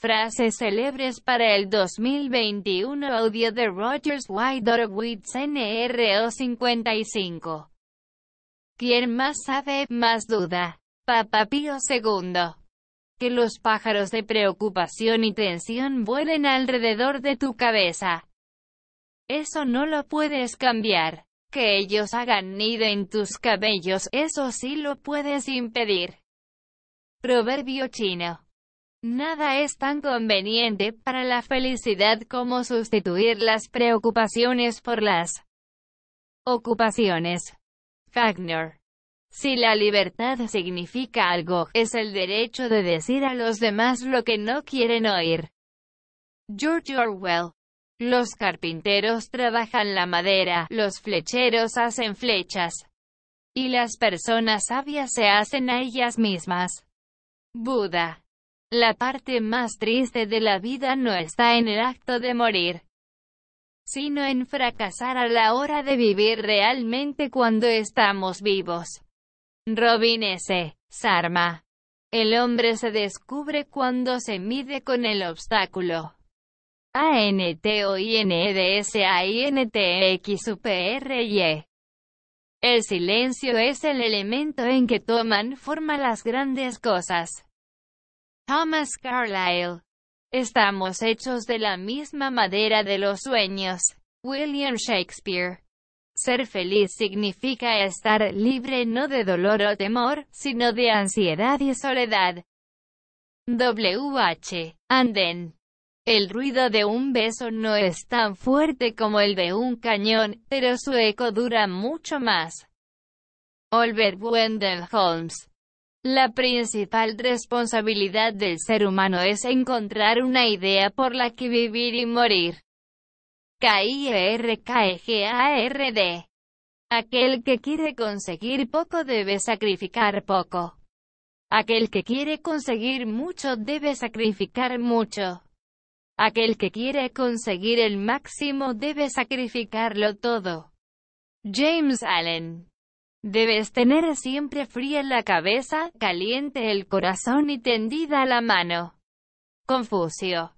Frases célebres para el 2021 Audio de Rogers Widorowitz NRO 55 Quien más sabe, más duda. Papa Pío II que los pájaros de preocupación y tensión vuelen alrededor de tu cabeza. Eso no lo puedes cambiar. Que ellos hagan nido en tus cabellos, eso sí lo puedes impedir. Proverbio chino. Nada es tan conveniente para la felicidad como sustituir las preocupaciones por las ocupaciones. Fagner. Si la libertad significa algo, es el derecho de decir a los demás lo que no quieren oír. George Orwell. Los carpinteros trabajan la madera, los flecheros hacen flechas, y las personas sabias se hacen a ellas mismas. Buda. La parte más triste de la vida no está en el acto de morir, sino en fracasar a la hora de vivir realmente cuando estamos vivos. Robin S. Sarma. El hombre se descubre cuando se mide con el obstáculo. A. N. N. T. I. E X. Y. El silencio es el elemento en que toman forma las grandes cosas. Thomas Carlyle. Estamos hechos de la misma madera de los sueños. William Shakespeare. Ser feliz significa estar libre no de dolor o temor, sino de ansiedad y soledad. WH. Anden. El ruido de un beso no es tan fuerte como el de un cañón, pero su eco dura mucho más. Albert Wendell Holmes. La principal responsabilidad del ser humano es encontrar una idea por la que vivir y morir. K-I-R-K-E-G-A-R-D. E Aquel que quiere conseguir poco debe sacrificar poco. Aquel que quiere conseguir mucho debe sacrificar mucho. Aquel que quiere conseguir el máximo debe sacrificarlo todo. James Allen Debes tener siempre fría la cabeza, caliente el corazón y tendida la mano. Confucio.